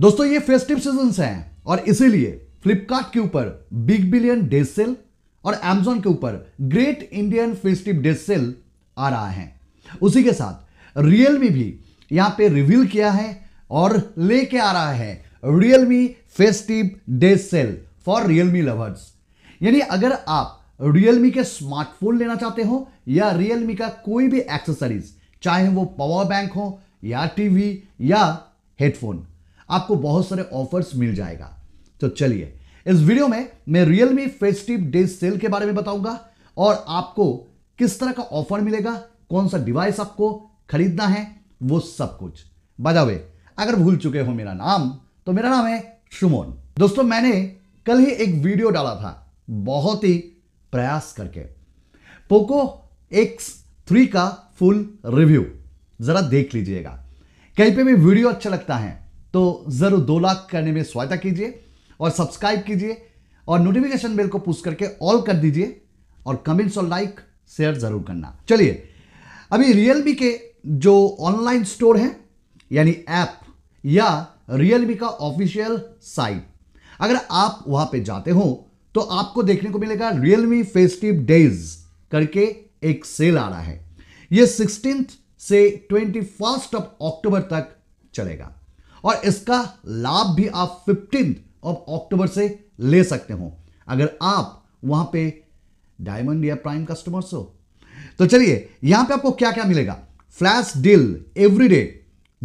दोस्तों ये festive season हैं और इसीलिए फ्लिपकार्ट के ऊपर बिग बिलियन डेज सेल और एमेजॉन के ऊपर great Indian festive days sale आ रहा है उसी के साथ रियलमी भी यहां पे रिवील किया है और लेके आ रहा है Realme festive days sale for Realme lovers यानी अगर आप रियलमी के स्मार्टफोन लेना चाहते हो या रियलमी का कोई भी एक्सेसरीज चाहे वो पावर बैंक हो या टीवी या हेडफोन आपको बहुत सारे ऑफर्स मिल जाएगा तो चलिए इस वीडियो में मैं रियलमी फेस्टिव डे सेल के बारे में बताऊंगा और आपको किस तरह का ऑफर मिलेगा कौन सा डिवाइस आपको खरीदना है वो सब कुछ बजावे अगर भूल चुके हो मेरा नाम तो मेरा नाम है सुमोन दोस्तों मैंने कल ही एक वीडियो डाला था बहुत ही प्रयास करके पोको एक्स थ्री का फुल रिव्यू जरा देख लीजिएगा कहीं पे भी वीडियो अच्छा लगता है तो ज़रूर दो लाख करने में सहायता कीजिए और सब्सक्राइब कीजिए और नोटिफिकेशन बेल को पुश करके ऑल कर दीजिए और कमेंट्स और लाइक शेयर ज़रूर करना चलिए अभी रियलमी के जो ऑनलाइन स्टोर हैं यानी ऐप या रियलमी का ऑफिशियल साइट अगर आप वहां पे जाते हो तो आपको देखने को मिलेगा रियलमी फेस्टिव डेज करके एक सेल आ रहा है यह सिक्सटीन से ट्वेंटी फर्स्ट ऑफ अक्टूबर तक चलेगा और इसका लाभ भी आप फिफ्टीन ऑफ अक्टूबर से ले सकते हो अगर आप वहां पे डायमंड या प्राइम कस्टमर्स हो तो चलिए यहां पे आपको क्या क्या मिलेगा फ्लैश डील एवरीडे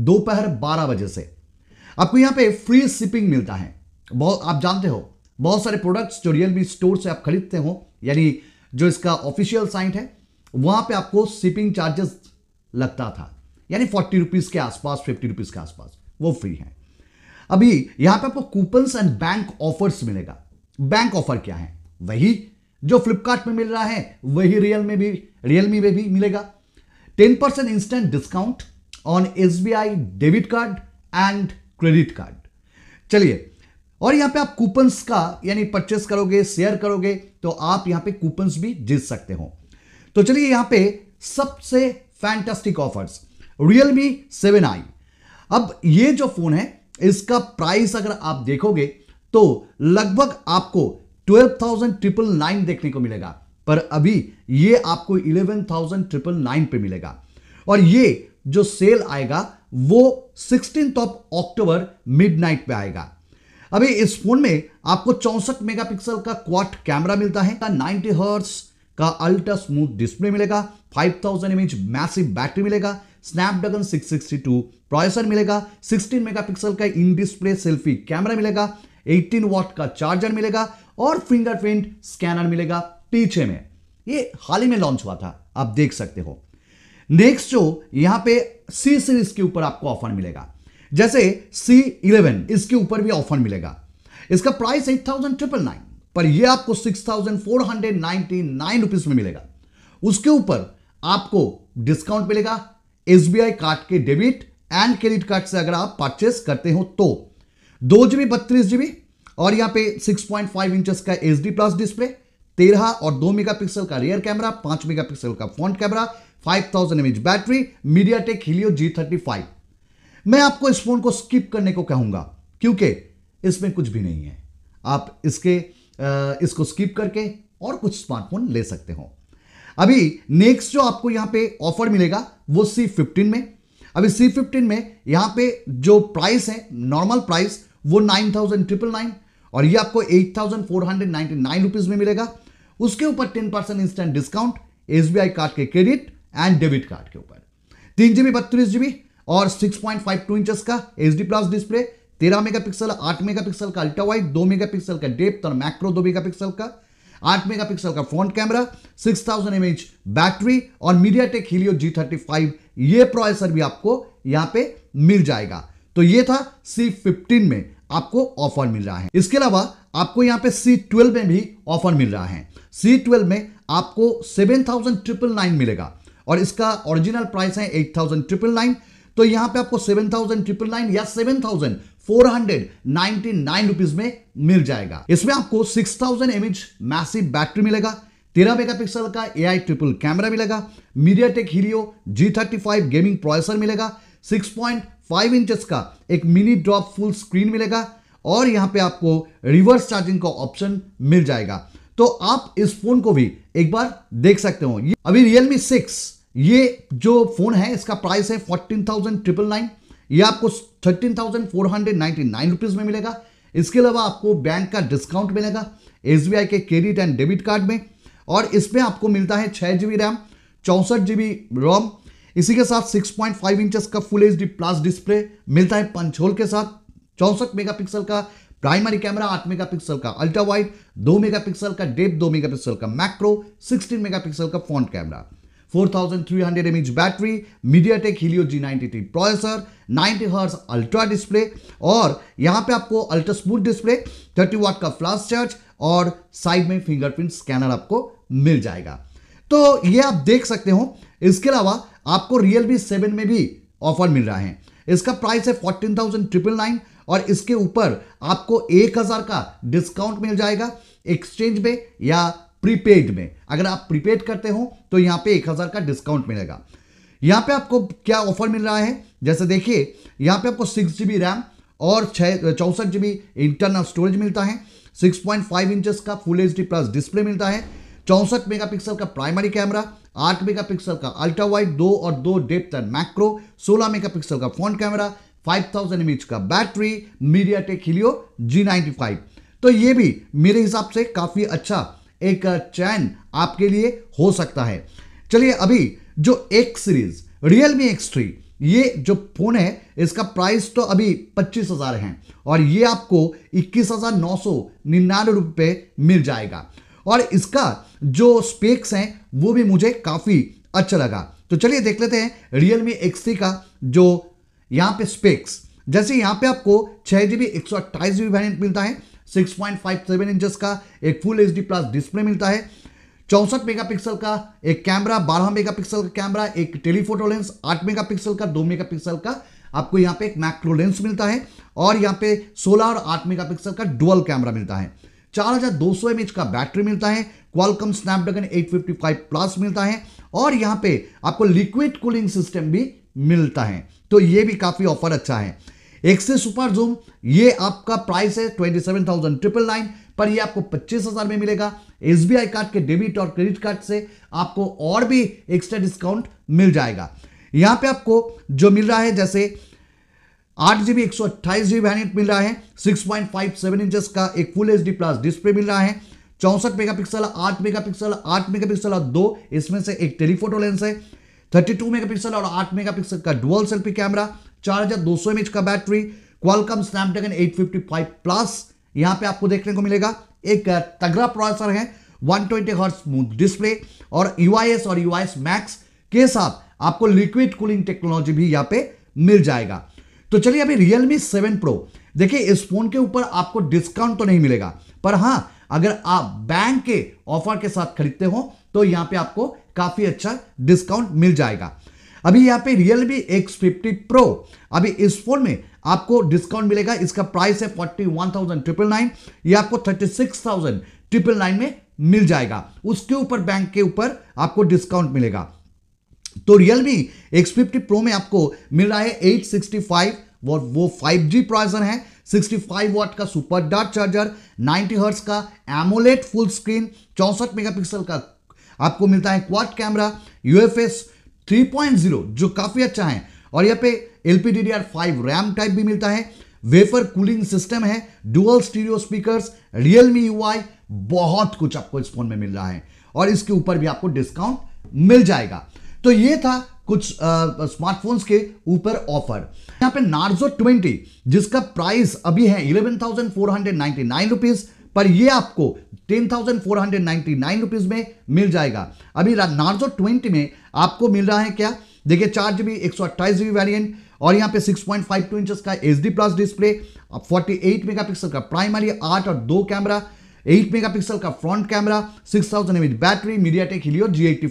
दोपहर 12 बजे से आपको यहां पे फ्री शिपिंग मिलता है बहुत आप जानते हो बहुत सारे प्रोडक्ट्स जो रियलमी स्टोर से आप खरीदते हो यानी जो इसका ऑफिशियल साइट है वहां पे आपको शिपिंग चार्जेस लगता था यानी फोर्टी रुपीज़ के आसपास फिफ्टी रुपीज़ के आसपास वो फ्री है अभी यहां पे आपको कूपन एंड बैंक ऑफर्स मिलेगा बैंक ऑफर क्या है वही जो फ्लिपकार्ट में मिल रहा है वही रियल में भी रियलमी में भी मिलेगा ten percent instant discount on S debit card and credit card चलिए और यहां पे आप कूपन्स का यानी परचेस करोगे शेयर करोगे तो आप यहां पे कूपन्स भी जीत सकते हो तो चलिए यहां पे सबसे fantastic offers Realme seven I अब ये जो फोन है इसका प्राइस अगर आप देखोगे तो लगभग आपको ट्वेल्व थाउजेंड ट्रिपल नाइन देखने को मिलेगा पर अभी ये आपको इलेवन थाउजेंड ट्रिपल नाइन पे मिलेगा और ये जो सेल आएगा वो सिक्सटीन ऑफ अक्टूबर मिडनाइट पे आएगा अभी इस फोन में आपको चौसठ मेगापिक्सल का क्वाट कैमरा मिलता है का 90 हर्ट्स का अल्ट्रा स्मूथ डिस्प्ले मिलेगा 5000 थाउजेंड मैसिव बैटरी मिलेगा स्नैपड्रैगन 662 प्रोसेसर मिलेगा 16 मेगापिक्सल का इन डिस्प्ले सेल्फी कैमरा मिलेगा 18 वॉट का चार्जर मिलेगा और फिंगरप्रिंट स्कैनर मिलेगा पीछे में ये हाल ही में लॉन्च हुआ था आप देख सकते हो नेक्स्ट जो यहां पे सी सीरीज के ऊपर आपको ऑफर मिलेगा जैसे सी इलेवन इसके ऊपर भी ऑफर मिलेगा इसका price eight thousand triple nine पर यह आपको six thousand four hundred ninety nine rupees में मिलेगा उसके ऊपर आपको डिस्काउंट मिलेगा आई कार्ड के डेबिट एंड क्रेडिट कार्ड से अगर आप परचेस करते हो तो दो जीबी बत्तीस जीबी और यहां पे 6.5 इंचेस का एच प्लस डिस्प्ले तेरह और दो मेगापिक्सल का रियर कैमरा पांच मेगापिक्सल का front camera 5000 thousand battery MediaTek Helio G thirty मैं आपको इस फोन को स्किप करने को कहूंगा क्योंकि इसमें कुछ भी नहीं है आप इसके इसको स्किप करके और कुछ स्मार्टफोन ले सकते हो अभी नेक्स्ट जो आपको यहां पे ऑफर मिलेगा वो सी फिफ्टीन में अभी सी फिफ्टीन में यहां पे जो प्राइस है नॉर्मल प्राइस वो नाइन थाउजेंड ट्रिपल नाइन और ये आपको eight thousand four hundred ninety nine rupees में मिलेगा उसके ऊपर ten percent instant discount S B I card के क्रेडिट एंड डेबिट कार्ड के ऊपर तीन जीबी बत्तीस जीबी और six point five two inch का एच डी प्लस डिस्प्ले तेरह मेगा पिक्सल आठ मेगा पिक्सल का अल्ट्रा वाइड दो मेगा पिक्सल का डेप्थ और मैक्रो दो मेगा पिक्सल का आठ मेगापिक्सल का front camera 6000 thousand H battery और MediaTek Helio G thirty five ये प्रोसेसर भी आपको यहां पे मिल जाएगा तो ये था सी फिफ्टीन में आपको ऑफर मिल रहा है इसके अलावा आपको यहां पे सी ट्वेल्व में भी ऑफर मिल रहा है सी ट्वेल्व में आपको सेवन थाउजेंड ट्रिपल नाइन मिलेगा और इसका ओरिजिनल प्राइस है एट थाउजेंड ट्रिपल नाइन तो यहां पे आपको सेवन थाउजेंड ट्रिपल नाइन या seven thousand four hundred nine rupees में मिल जाएगा इसमें आपको six thousand mAh massive battery मिलेगा तेरह मेगापिक्सल का ए आई ट्रिपल कैमरा मिलेगा MediaTek Helio G gaming processor मिलेगा सिक्स पॉइंट फाइव इंच का एक मिनी ड्रॉप फुल स्क्रीन मिलेगा और यहाँ पे आपको रिवर्स चार्जिंग का ऑप्शन मिल जाएगा तो आप इस फोन को भी एक बार देख सकते हो अभी रियलमी सिक्स ये जो फोन है इसका प्राइस है फोर्टीन थाउजेंड ट्रिपल नाइन ये आपको thirteen thousand four hundred nine rupees में मिलेगा इसके अलावा आपको बैंक का डिस्काउंट मिलेगा एस के क्रेडिट एंड डेबिट कार्ड में और इसमें आपको मिलता है छः जी रैम चौंसठ जी रोम इसी के साथ 6.5 पॉइंट इंचेस का फुल एच प्लस डिस्प्ले मिलता है पंचोल के साथ चौंसठ मेगापिक्सल का प्राइमरी कैमरा 8 मेगापिक्सल का अल्ट्रा वाइड 2 मेगापिक्सल का डेप 2 मेगापिक्सल का मैक्रो 16 मेगापिक्सल का front camera 4300 mAh battery MediaTek Helio G processor 90 hertz ultra display और यहाँ पे आपको अल्ट्रा स्मूथ डिस्प्ले 30 वाट का फ्लैश चार्ज और साइड में फिंगरप्रिंट स्कैनर आपको मिल जाएगा तो ये आप देख सकते हो इसके अलावा आपको रियलमी सेवन में भी ऑफर मिल रहा है इसका प्राइस है फोर्टीन थाउजेंड ट्रिपल नाइन और इसके ऊपर आपको एक हज़ार का डिस्काउंट मिल जाएगा एक्सचेंज में या प्रीपेड में अगर आप प्रीपेड करते हो तो यहां पे एक हजार का डिस्काउंट मिलेगा यहां पे आपको क्या ऑफर मिल रहा है जैसे देखिए यहां पे आपको सिक्स जीबी रैम और छः चौंसठ जीबी इंटरनल स्टोरेज मिलता है 6.5 इंचेस का फुल एच प्लस डिस्प्ले मिलता है चौंसठ मेगापिक्सल का प्राइमरी कैमरा मेगा मेगापिक्सल का अल्ट्रा वाइड दो और दो depth and macro mega megapixel का फ्रंट कैमरा 5000 थाउजेंड का battery MediaTek Helio G तो ये भी मेरे हिसाब से काफ़ी अच्छा एक चैन आपके लिए हो सकता है चलिए अभी जो एक series Realme X three ये जो फोन है इसका प्राइस तो अभी पच्चीस हजार है और ये आपको इक्कीस हजार नौ सौ निन्यानवे रुपये मिल जाएगा और इसका जो स्पेक्स हैं वो भी मुझे काफ़ी अच्छा लगा तो चलिए देख लेते हैं रियल मी एक्स थ्री का जो यहाँ पे स्पेक्स जैसे यहाँ पे आपको छः जी बी एक सौ अट्ठाईस जी बी वेरियंट मिलता है 6.57 इंचेस का एक फुल एच प्लस डिस्प्ले मिलता है चौंसठ मेगापिक्सल का एक कैमरा 12 मेगापिक्सल का कैमरा एक टेलीफोटो लेंस 8 मेगापिक्सल का 2 मेगापिक्सल का आपको यहाँ पे एक मैक्रो लेंस मिलता है और यहाँ पे 16 और 8 मेगापिक्सल का डुअल कैमरा मिलता है 4200 हजार का बैटरी मिलता है क्वालकम स्नैपड्रैगन 855 प्लस मिलता है और यहाँ पे आपको लिक्विड कूलिंग सिस्टम भी मिलता है तो ये भी काफ़ी ऑफर अच्छा है एक्से सुपर जूम ये आपका प्राइस है twenty seven thousand triple nine पर ये आपको पच्चीस हजार में मिलेगा एसबीआई कार्ड के डेबिट और क्रेडिट कार्ड से आपको और भी एक्स्ट्रा डिस्काउंट मिल जाएगा यहां पे आपको जो मिल रहा है जैसे आठ जीबी एक सौ अट्ठाईस जीबी वैनिट मिल रहा है six point five seven inches का एक full H D plus display मिल रहा है चौंसठ मेगापिक्सल आठ मेगापिक्सल आठ मेगापिक्सल और दो इसमें से एक टेलीफोटो लेंस है 32 मेगापिक्सल और 8 मेगापिक्सल का डुअल सेल्फी कैमरा चार हजार दो सौ का बैटरी क्वालकम स्नैपड्रैगन 855 प्लस यहां पे आपको देखने को मिलेगा एक तगड़ा प्रोसेसर है 120 ट्वेंटी हर्ट्स डिस्प्ले और यू और यू मैक्स के साथ आपको लिक्विड कूलिंग टेक्नोलॉजी भी यहाँ पे मिल जाएगा तो चलिए अभी रियलमी सेवन प्रो देखिए इस फोन के ऊपर आपको डिस्काउंट तो नहीं मिलेगा पर हाँ अगर आप बैंक के ऑफर के साथ खरीदते हो तो यहां पे आपको काफी अच्छा डिस्काउंट मिल जाएगा अभी यहाँ पे रियलमी एक्स फिफ्टी प्रो अभी इस फोन में आपको डिस्काउंट मिलेगा इसका प्राइस है forty one thousand triple nine ये आपको thirty six thousand triple nine में मिल जाएगा उसके ऊपर बैंक के ऊपर आपको डिस्काउंट मिलेगा तो रियलमी एक्स फिफ्टी प्रो में आपको मिल रहा है एट सिक्सटी फाइव वो वो फाइव जी प्रोजर है 65 वॉट का सुपर डार्ट चार्जर 90 हर्ट्स का AMOLED full screen mega megapixel का आपको मिलता है क्वाड कैमरा यूएफएस 3.0 जो काफी अच्छा है और यहाँ पे L P D D R five RAM type भी मिलता है वेफर कूलिंग सिस्टम है dual stereo speakers Realme U I बहुत कुछ आपको इस फोन में मिल रहा है और इसके ऊपर भी आपको डिस्काउंट मिल जाएगा तो ये था कुछ स्मार्टफोन्स के ऊपर ऑफर यहाँ पे नार्जो 20 जिसका प्राइस अभी है eleven thousand four hundred nine rupees पर ये आपको ten thousand four hundred nine rupees में मिल जाएगा अभी नार्जो ट्वेंटी में आपको मिल रहा है क्या देखिए चार जीबी एक सौ अट्ठाईस जीबी वेरियंट और यहाँ पे 6.52 पॉइंट इंचेस का H D plus display 48 megapixel का प्राइमरी आठ और दो कैमरा 8 मेगापिक्सल का front camera 6000 thousand battery MediaTek Helio G eighty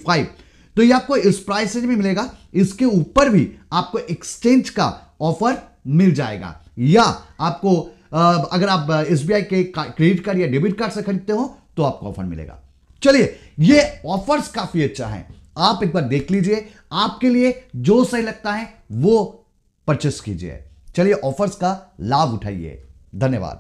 तो ये आपको इस प्राइस में मिलेगा इसके ऊपर भी आपको एक्सचेंज का ऑफर मिल जाएगा या आपको अगर आप एस के क्रेडिट कार्ड या डेबिट कार्ड से खरीदते हो तो आपको ऑफर मिलेगा चलिए ये ऑफर्स काफी अच्छा है आप एक बार देख लीजिए आपके लिए जो सही लगता है वो परचेस कीजिए चलिए ऑफर्स का लाभ उठाइए धन्यवाद